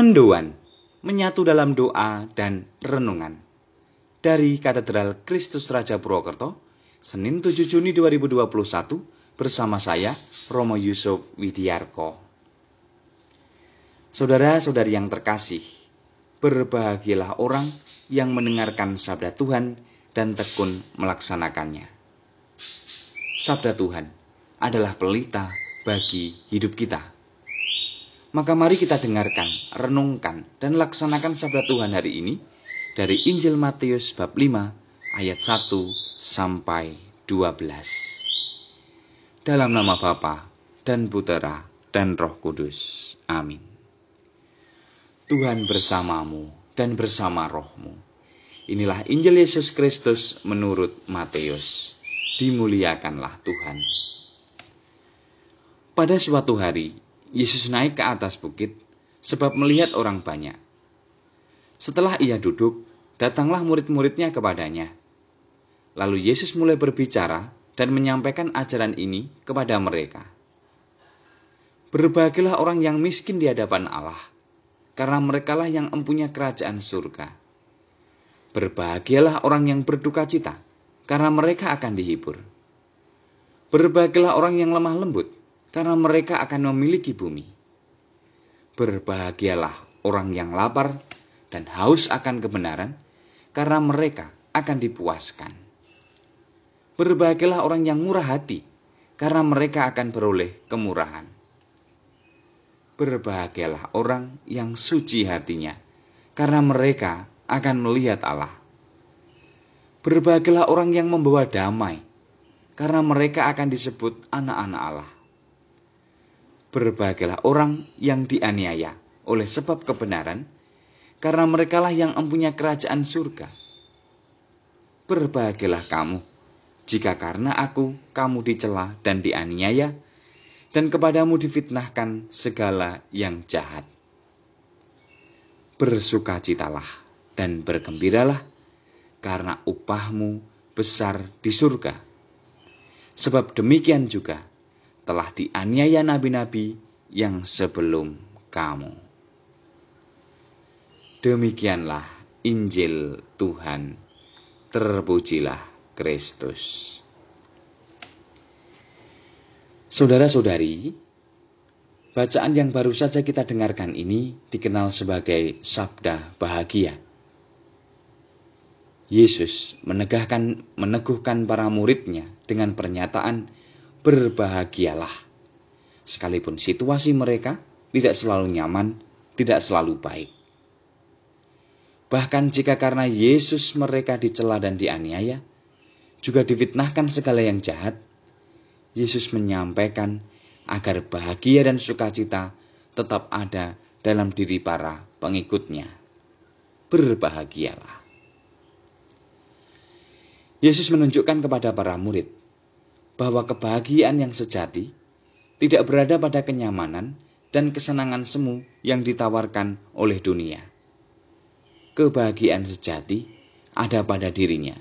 mendoan, menyatu dalam doa dan renungan. Dari Katedral Kristus Raja Purwokerto, Senin 7 Juni 2021 bersama saya Romo Yusuf Widiarko. Saudara-saudari yang terkasih, berbahagialah orang yang mendengarkan sabda Tuhan dan tekun melaksanakannya. Sabda Tuhan adalah pelita bagi hidup kita. Maka mari kita dengarkan, renungkan, dan laksanakan sabda Tuhan hari ini dari Injil Matius bab 5 ayat 1 sampai 12. Dalam nama Bapa dan Putera dan Roh Kudus. Amin. Tuhan bersamamu dan bersama rohmu. Inilah Injil Yesus Kristus menurut Matius. Dimuliakanlah Tuhan. Pada suatu hari, Yesus naik ke atas bukit, sebab melihat orang banyak. Setelah ia duduk, datanglah murid-muridnya kepadanya. Lalu Yesus mulai berbicara dan menyampaikan ajaran ini kepada mereka. Berbahagialah orang yang miskin di hadapan Allah, karena merekalah yang empunya kerajaan surga. Berbahagialah orang yang berduka cita, karena mereka akan dihibur. Berbahagialah orang yang lemah lembut, karena mereka akan memiliki bumi. Berbahagialah orang yang lapar dan haus akan kebenaran, karena mereka akan dipuaskan. Berbahagialah orang yang murah hati, karena mereka akan beroleh kemurahan. Berbahagialah orang yang suci hatinya, karena mereka akan melihat Allah. Berbahagialah orang yang membawa damai, karena mereka akan disebut anak-anak Allah. Berbahagialah orang yang dianiaya oleh sebab kebenaran, karena merekalah yang empunya kerajaan surga. Berbahagialah kamu, jika karena aku kamu dicela dan dianiaya, dan kepadamu difitnahkan segala yang jahat. Bersukacitalah dan bergembiralah, karena upahmu besar di surga. Sebab demikian juga, telah dianiaya nabi-nabi yang sebelum kamu. Demikianlah Injil Tuhan. Terpujilah Kristus. Saudara-saudari, bacaan yang baru saja kita dengarkan ini dikenal sebagai sabda bahagia. Yesus menegahkan meneguhkan para muridnya dengan pernyataan berbahagialah. Sekalipun situasi mereka tidak selalu nyaman, tidak selalu baik. Bahkan jika karena Yesus mereka dicela dan dianiaya, juga difitnahkan segala yang jahat, Yesus menyampaikan agar bahagia dan sukacita tetap ada dalam diri para pengikutnya. Berbahagialah. Yesus menunjukkan kepada para murid bahwa kebahagiaan yang sejati tidak berada pada kenyamanan dan kesenangan semu yang ditawarkan oleh dunia. Kebahagiaan sejati ada pada dirinya.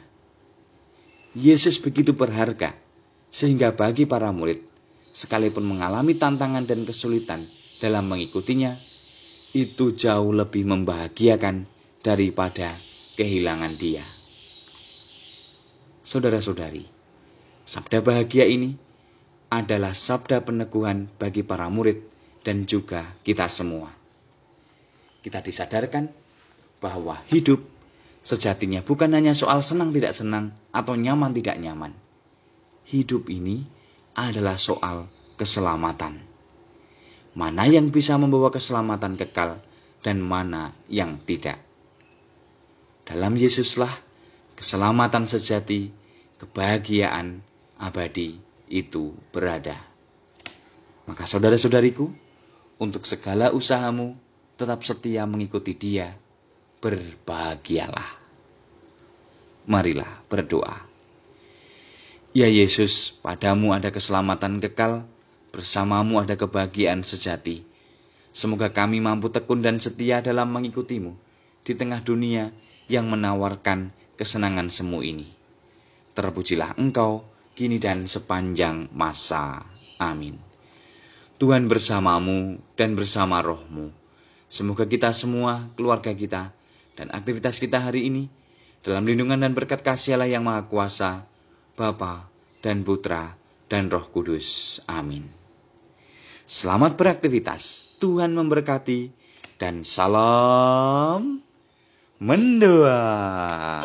Yesus begitu berharga, sehingga bagi para murid, sekalipun mengalami tantangan dan kesulitan dalam mengikutinya, itu jauh lebih membahagiakan daripada kehilangan Dia. Saudara-saudari, Sabda bahagia ini adalah sabda peneguhan bagi para murid dan juga kita semua. Kita disadarkan bahwa hidup sejatinya bukan hanya soal senang tidak senang atau nyaman tidak nyaman. Hidup ini adalah soal keselamatan. Mana yang bisa membawa keselamatan kekal dan mana yang tidak. Dalam Yesuslah keselamatan sejati, kebahagiaan, abadi itu berada. Maka saudara-saudariku, untuk segala usahamu tetap setia mengikuti Dia, berbahagialah. Marilah berdoa. Ya Yesus, padamu ada keselamatan kekal, bersamamu ada kebahagiaan sejati. Semoga kami mampu tekun dan setia dalam mengikutimu di tengah dunia yang menawarkan kesenangan semu ini. Terpujilah engkau kini dan sepanjang masa. Amin. Tuhan bersamamu dan bersama rohmu. Semoga kita semua, keluarga kita, dan aktivitas kita hari ini, dalam lindungan dan berkat kasih Allah yang Maha Kuasa, Bapa dan Putra dan Roh Kudus. Amin. Selamat beraktivitas. Tuhan memberkati dan salam mendoa.